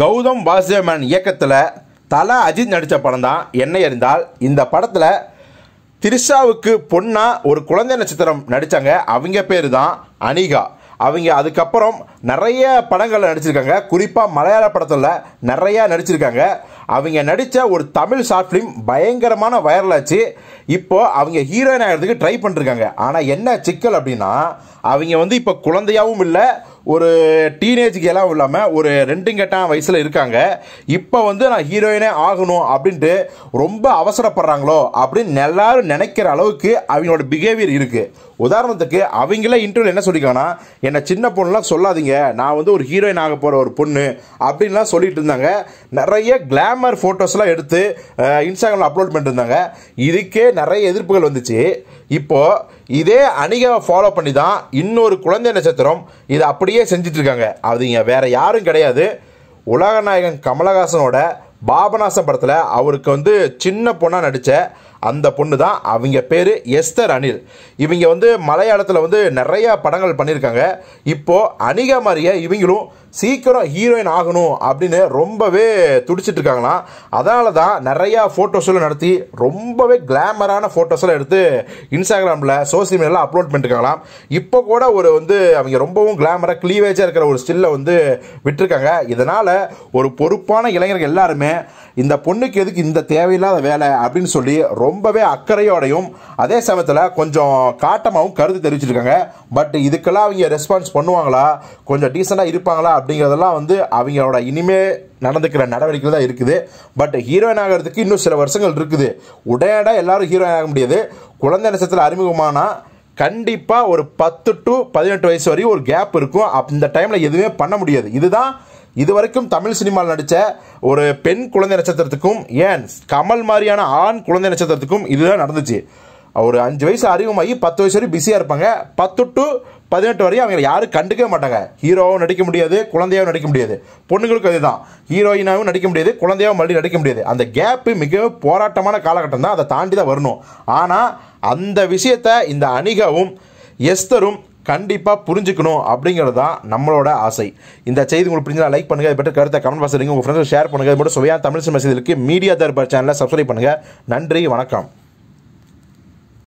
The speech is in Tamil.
கௌதம் வாசுதேவன் இயக்கத்தில் தலா அஜித் நடித்த படம் தான் என்னை அறிந்தால் இந்த படத்தில் திரிஷாவுக்கு பொண்ணாக ஒரு குழந்தை நட்சத்திரம் நடித்தாங்க அவங்க பேர் தான் அனிகா அவங்க அதுக்கப்புறம் நிறைய படங்களில் நடிச்சிருக்காங்க குறிப்பாக மலையாள படத்தில் நிறையா நடிச்சிருக்காங்க அவங்க நடித்த ஒரு தமிழ் ஷார்ட் ஃபிலிம் பயங்கரமான வைரலாச்சு இப்போது அவங்க ஹீரோயின் ஆகிறதுக்கு ட்ரை பண்ணிருக்காங்க ஆனால் என்ன சிக்கல் அப்படின்னா அவங்க வந்து இப்போ குழந்தையாகவும் இல்லை ஒரு டீனேஜ் கேலாம் இல்லாமல் ஒரு ரெண்டும் கெட்டான் வயசில் இருக்காங்க இப்போ வந்து நான் ஹீரோயினே ஆகணும் அப்படின்ட்டு ரொம்ப அவசரப்படுறாங்களோ அப்படின்னு எல்லாரும் நினைக்கிற அளவுக்கு அவங்களோட பிஹேவியர் இருக்குது உதாரணத்துக்கு அவங்களே இன்டர்வியூ என்ன சொல்லிக்காங்கன்னா என்னை சின்ன பொண்ணுலாம் சொல்லாதீங்க நான் வந்து ஒரு ஹீரோயின் ஆக போகிற ஒரு பொண்ணு அப்படின்லாம் சொல்லிட்டு இருந்தாங்க நிறைய கிளாமர் ஃபோட்டோஸ்லாம் எடுத்து இன்ஸ்டாகிராமில் அப்லோட் பண்ணிட்டு இருந்தாங்க இதுக்கே நிறைய எதிர்ப்புகள் வந்துச்சு இப்போது இதே அணிகாவை ஃபாலோ பண்ணி தான் இன்னொரு குழந்தை நட்சத்திரம் இதை அப்படியே செஞ்சிட்ருக்காங்க அதுங்க வேறு யாரும் கிடையாது உலகநாயகன் கமலஹாசனோட பாபநாசம் படத்தில் அவருக்கு வந்து சின்ன பொண்ணாக நடித்த அந்த பொண்ணு தான் அவங்க பேர் எஸ்தர் அனில் இவங்க வந்து மலையாளத்தில் வந்து நிறையா படங்கள் பண்ணியிருக்காங்க இப்போது அனிகா மாதிரியே இவங்களும் சீக்கிரம் ஹீரோயின் ஆகணும் அப்படின்னு ரொம்பவே துடிச்சிட்டு இருக்காங்களாம் அதனால தான் நிறையா ஃபோட்டோஸ்லாம் நடத்தி ரொம்பவே கிளாமரான ஃபோட்டோஸ்லாம் எடுத்து இன்ஸ்டாகிராமில் சோசியல் மீடியாவில் அப்லோட் பண்ணிட்டுருக்காங்களாம் இப்போ கூட ஒரு வந்து அவங்க ரொம்பவும் கிளாமராக க்ளீவேஜாக இருக்கிற ஒரு ஸ்டில்லை வந்து விட்டுருக்காங்க இதனால் ஒரு பொறுப்பான இளைஞர்கள் எல்லாருமே இந்த பொண்ணுக்கு எதுக்கு இந்த தேவையில்லாத வேலை அப்படின்னு சொல்லி ரொம்ப ரொம்பவே அக்கறையோடையும் அதே சமயத்தில் கொஞ்சம் காட்டமாகவும் கருத்து தெரிவிச்சிருக்காங்க பட் இதுக்கெல்லாம் அவங்க ரெஸ்பான்ஸ் பண்ணுவாங்களா கொஞ்சம் டீசெண்டாக இருப்பாங்களா அப்படிங்கிறதெல்லாம் வந்து அவங்களோட இனிமே நடந்துக்கிற நடவடிக்கை தான் இருக்குது பட் ஹீரோயின் ஆகிறதுக்கு இன்னும் சில வருஷங்கள் இருக்குது உடனடியாக எல்லாரும் ஹீரோயின் ஆக முடியாது குழந்தை நட்சத்திரத்தில் அறிமுகமானால் கண்டிப்பாக ஒரு பத்து டு பதினெட்டு வயசு வரையும் ஒரு கேப் இருக்கும் அந்த டைமில் எதுவுமே பண்ண முடியாது இதுதான் இது வரைக்கும் தமிழ் சினிமாவில் நடித்த ஒரு பெண் குழந்தை நட்சத்திரத்துக்கும் ஏன் கமல் மாதிரியான ஆண் குழந்தை நட்சத்திரத்துக்கும் இதுதான் நடந்துச்சு ஒரு அஞ்சு வயசு அறிவுமாயி பத்து வயசு வரையும் பிஸியாக இருப்பாங்க பத்து டு பதினெட்டு வரையும் அவங்க யாரும் கண்டுக்கவே மாட்டாங்க ஹீரோவும் நடிக்க முடியாது குழந்தையாகவும் நடிக்க முடியாது பொண்ணுங்களுக்கும் அதுதான் ஹீரோயினாகவும் நடிக்க முடியாது குழந்தையாகவும் மறுபடியும் நடிக்க முடியாது அந்த கேப்பு மிகவும் போராட்டமான காலகட்டம் தான் அதை தாண்டி தான் வரணும் ஆனால் அந்த விஷயத்தை இந்த அணிகாவும் எஸ்தரும் கண்டிப்பாக புரிஞ்சுக்கணும் அப்படிங்கிறது தான் நம்மளோட ஆசை இந்த செய்தி உங்களுக்கு புரிஞ்சா லைக் பண்ணுங்கள் அது பற்றி கருத்தை கமெண்ட் பாக்ஸ் உங்கள் ஃப்ரெண்ட்ஸ் ஷேர் பண்ணுங்கள் அது மட்டும் சுவையாக தமிழ் மெசேஜ் மீடியா தர்பார் சேனலை சப்ஸ்கிரைப் பண்ணுங்கள் நன்றி வணக்கம்